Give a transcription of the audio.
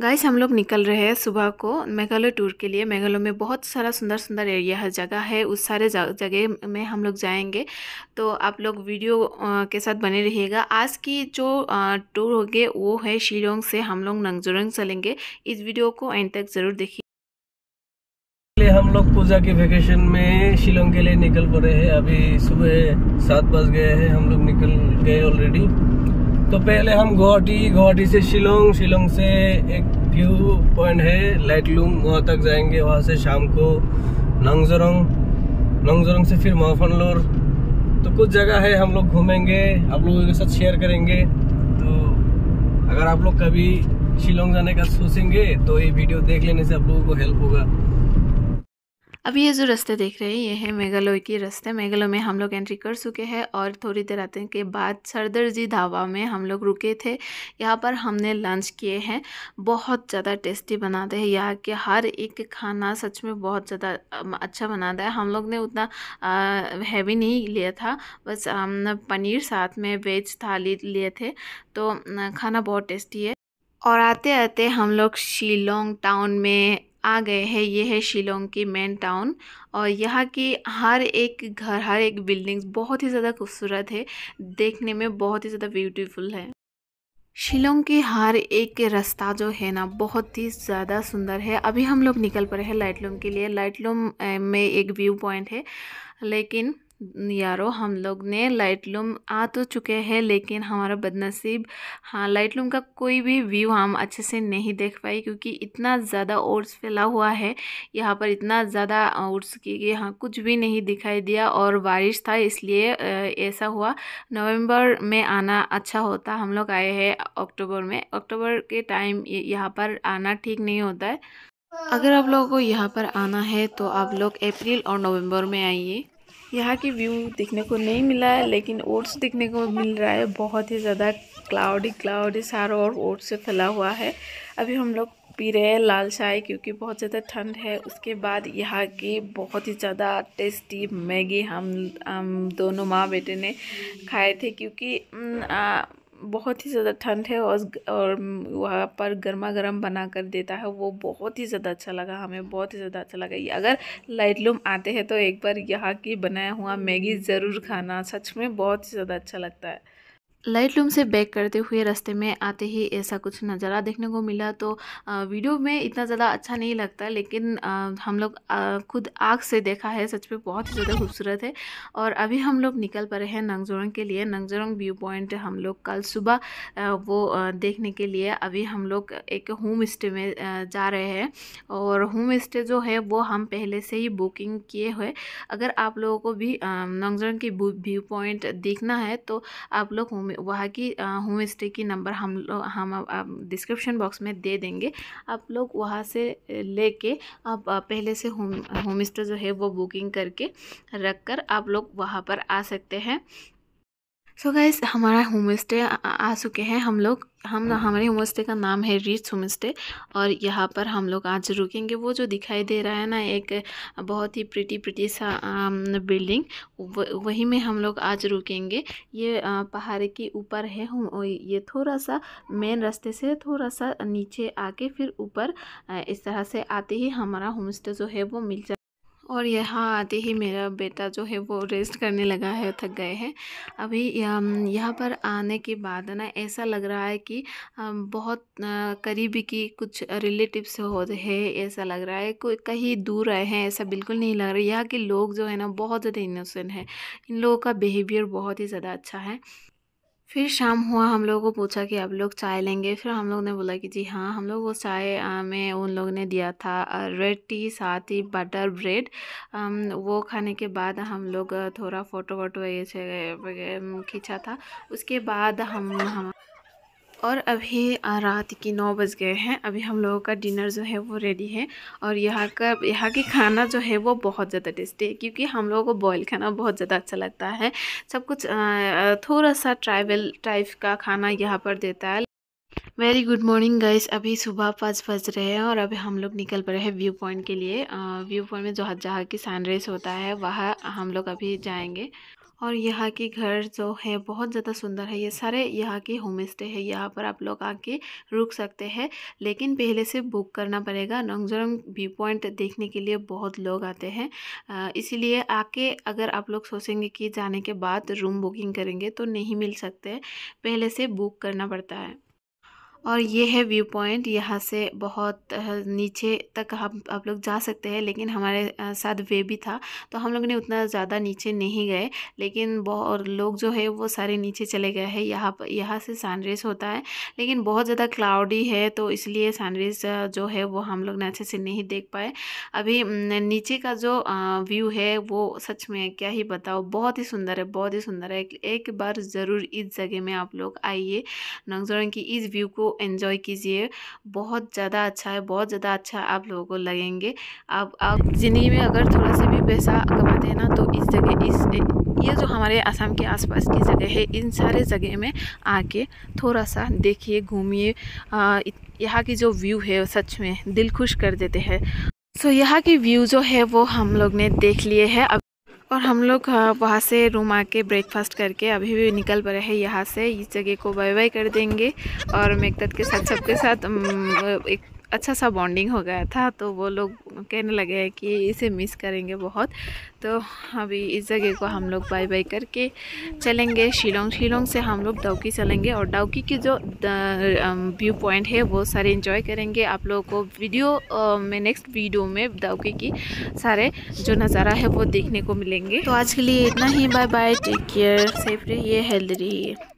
guys हम लोग निकल रहे हैं सुबह को मेघालय टूर के लिए मेघालय में बहुत सारा सुंदर सुंदर एरिया है जगह है उस सारे जगह में हम लोग जाएंगे तो आप लोग वीडियो के साथ बने रहिएगा आज की जो टूर होगी वो है शिलोंग से हम लोग नंगजोरंग चलेंगे इस वीडियो को एंड तक ज़रूर देखिए हम लोग पूजा के वेकेशन में शिलोंग के लिए निकल पड़े हैं अभी सुबह सात बज गए हैं हम लोग निकल गए ऑलरेडी तो पहले हम गुवाहाटी गुवाहाटी से शिलोंग शिलोंग से एक व्यू पॉइंट है लाइटलूम वहाँ तक जाएंगे वहाँ से शाम को नंगजोरंग नंगजोरंग से फिर माफनलोर तो कुछ जगह है हम लोग घूमेंगे आप लोगों के साथ शेयर करेंगे तो अगर आप लोग कभी शिलोंग जाने का सोचेंगे तो ये वीडियो देख लेने से आप लोगों को हेल्प होगा अब ये जो रास्ते देख रहे हैं ये है मेघालय के रास्ते मेघालय में हम लोग एंट्री कर चुके हैं और थोड़ी देर आते के बाद सरदर जी ढाबा में हम लोग रुके थे यहाँ पर हमने लंच किए हैं बहुत ज़्यादा टेस्टी बनाते हैं यहाँ के हर एक खाना सच में बहुत ज़्यादा अच्छा बनाता है हम लोग ने उतना हैवी नहीं लिया था बस हम पनीर साथ में वेज थाली लिए थे तो खाना बहुत टेस्टी है और आते आते हम लोग शिलोंग टाउन में आ गए हैं ये है शिलोंग की मेन टाउन और यहाँ की हर एक घर हर एक बिल्डिंग्स बहुत ही ज़्यादा खूबसूरत है देखने में बहुत ही ज़्यादा ब्यूटीफुल है शिलोंग के हर एक रास्ता जो है ना बहुत ही ज़्यादा सुंदर है अभी हम लोग निकल पड़े हैं लाइटलूम के लिए लाइटलूम में एक व्यू पॉइंट है लेकिन यारो हम लोग ने लाइट लूम आ तो चुके हैं लेकिन हमारा बदनसीब हाँ लाइट लूम का कोई भी व्यू हम अच्छे से नहीं देख पाए क्योंकि इतना ज़्यादा ओट्स फैला हुआ है यहाँ पर इतना ज़्यादा ओट्स की कि हाँ कुछ भी नहीं दिखाई दिया और बारिश था इसलिए ऐसा हुआ नवंबर में आना अच्छा होता हम लोग आए हैं अक्टूबर में अक्टूबर के टाइम यहाँ पर आना ठीक नहीं होता है अगर आप लोगों को यहाँ पर आना है तो आप लोग अप्रैल और नवंबर में आइए यहाँ की व्यू देखने को नहीं मिला है लेकिन ओट्स देखने को मिल रहा है बहुत ही ज़्यादा क्लाउडी क्लाउडी सारा और ओट्स से फैला हुआ है अभी हम लोग पी रहे हैं लाल चाय क्योंकि बहुत ज़्यादा ठंड है उसके बाद यहाँ की बहुत ही ज़्यादा टेस्टी मैगी हम हम दोनों माँ बेटे ने खाए थे क्योंकि आ, बहुत ही ज़्यादा ठंड है और और वहाँ पर गर्मा गर्म बना कर देता है वो बहुत ही ज़्यादा अच्छा लगा हमें बहुत ही ज़्यादा अच्छा लगा ये अगर लाइटलूम आते हैं तो एक बार यहाँ की बनाया हुआ मैगी ज़रूर खाना सच में बहुत ही ज़्यादा अच्छा लगता है लाइट लूम से बैक करते हुए रास्ते में आते ही ऐसा कुछ नज़ारा देखने को मिला तो वीडियो में इतना ज़्यादा अच्छा नहीं लगता लेकिन हम लोग खुद आग से देखा है सच में बहुत ही ज़्यादा खूबसूरत है और अभी हम लोग निकल पड़े हैं नंगजोरंग के लिए नंगजोरंग व्यू पॉइंट हम लोग कल सुबह वो देखने के लिए अभी हम लोग एक होम स्टे में जा रहे हैं और होम स्टे जो है वो हम पहले से ही बुकिंग किए हुए अगर आप लोगों को भी नंगजोरंग की व्यू पॉइंट देखना है तो आप लोग होम वहाँ की होम स्टे की नंबर हम लोग हम डिस्क्रिप्शन बॉक्स में दे देंगे आप लोग वहाँ से लेके आप पहले से होम होम स्टे जो है वो बुकिंग करके रख कर आप लोग वहाँ पर आ सकते हैं सो so गाइज हमारा होम स्टे आ चुके हैं हम लोग हम हमारे होम स्टे का नाम है रिच होम स्टे और यहाँ पर हम लोग आज रुकेंगे वो जो दिखाई दे रहा है ना एक बहुत ही प्रिटी प्रिटी सा बिल्डिंग um, व, वही में हम लोग आज रुकेंगे ये पहाड़ के ऊपर है ये थोड़ा सा मेन रास्ते से थोड़ा सा नीचे आके फिर ऊपर इस तरह से आते ही हमारा होम स्टे जो है वो मिल जाए और यहाँ आते ही मेरा बेटा जो है वो रेस्ट करने लगा है थक गए हैं अभी यहाँ पर आने के बाद ना ऐसा लग रहा है कि बहुत करीबी की कुछ रिलेटिव्स हो हैं ऐसा लग रहा है कोई कहीं दूर आए हैं ऐसा बिल्कुल नहीं लग रहा है यहाँ के लोग जो है ना बहुत ज़्यादा इनोसेंट हैं इन लोगों का बिहेवियर बहुत ही ज़्यादा अच्छा है फिर शाम हुआ हम लोगों को पूछा कि आप लोग चाय लेंगे फिर हम लोग ने बोला कि जी हाँ हम लोग वो चाय में उन लोग ने दिया था रेड टी साथ ही बटर ब्रेड वो खाने के बाद हम लोग थोड़ा फ़ोटो वोटो ये खींचा था उसके बाद हम हम और अभी रात के नौ बज गए हैं अभी हम लोगों का डिनर जो है वो रेडी है और यहाँ का यहाँ के खाना जो है वो बहुत ज़्यादा टेस्टी है क्योंकि हम लोगों को बॉयल खाना बहुत ज़्यादा अच्छा लगता है सब कुछ थोड़ा सा ट्राइबल टाइप का खाना यहाँ पर देता है वेरी गुड मॉर्निंग गाइस अभी सुबह पाँच बज रहे हैं और अभी हम लोग निकल पड़े हैं व्यू पॉइंट के लिए व्यू पॉइंट में जो जहाँ की सनराइज़ होता है वहाँ हम लोग अभी जाएंगे और यहाँ के घर जो है बहुत ज़्यादा सुंदर है ये सारे यहाँ के होम स्टे है यहाँ पर आप लोग आके रुक सकते हैं लेकिन पहले से बुक करना पड़ेगा नंगजरम व्यू पॉइंट देखने के लिए बहुत लोग आते हैं इसीलिए आके अगर आप लोग सोचेंगे कि जाने के बाद रूम बुकिंग करेंगे तो नहीं मिल सकते पहले से बुक करना पड़ता है और ये है व्यू पॉइंट यहाँ से बहुत नीचे तक हम आप लोग जा सकते हैं लेकिन हमारे साथ वे भी था तो हम लोग ने उतना ज़्यादा नीचे नहीं गए लेकिन बहुत लोग जो है वो सारे नीचे चले गए हैं यहाँ पर यहाँ से सनरेज़ होता है लेकिन बहुत ज़्यादा क्लाउडी है तो इसलिए सनरेज़ जो है वो हम लोग ने अच्छे से नहीं देख पाए अभी नीचे का जो व्यू है वो सच में क्या ही बताओ बहुत ही सुंदर है बहुत ही सुंदर है एक बार ज़रूर इस जगह में आप लोग आइए नंगजोरंग की इस व्यू को एंजॉय कीजिए बहुत ज़्यादा अच्छा है बहुत ज़्यादा अच्छा आप लोगों को लगेंगे आप आप ज़िंदगी में अगर थोड़ा सा भी पैसा कमाते हैं ना तो इस जगह इस ये जो हमारे आसाम के आसपास की जगह है इन सारे जगह में आके थोड़ा सा देखिए घूमिए यहाँ की जो व्यू है सच में दिल खुश कर देते हैं सो so, यहाँ की व्यू जो है वो हम लोग ने देख लिए हैं अब और हम लोग वहाँ से रूम आके ब्रेकफास्ट करके अभी भी निकल पड़े हैं यहाँ से इस जगह को बाय बाय कर देंगे और मेकदत के साथ सबके साथ एक अच्छा सा बॉन्डिंग हो गया था तो वो लोग कहने लगे हैं कि इसे मिस करेंगे बहुत तो अभी इस जगह को हम लोग बाय बाय करके चलेंगे शिलोंग शिलोंग से हम लोग डाउकी चलेंगे और डाउकी की जो व्यू पॉइंट है वो सारे इंजॉय करेंगे आप लोगों को वीडियो में नेक्स्ट वीडियो में डाउकी की सारे जो नज़ारा है वो देखने को मिलेंगे तो आज के लिए इतना ही bye bye take care safe रहिए हेल्थ रहिए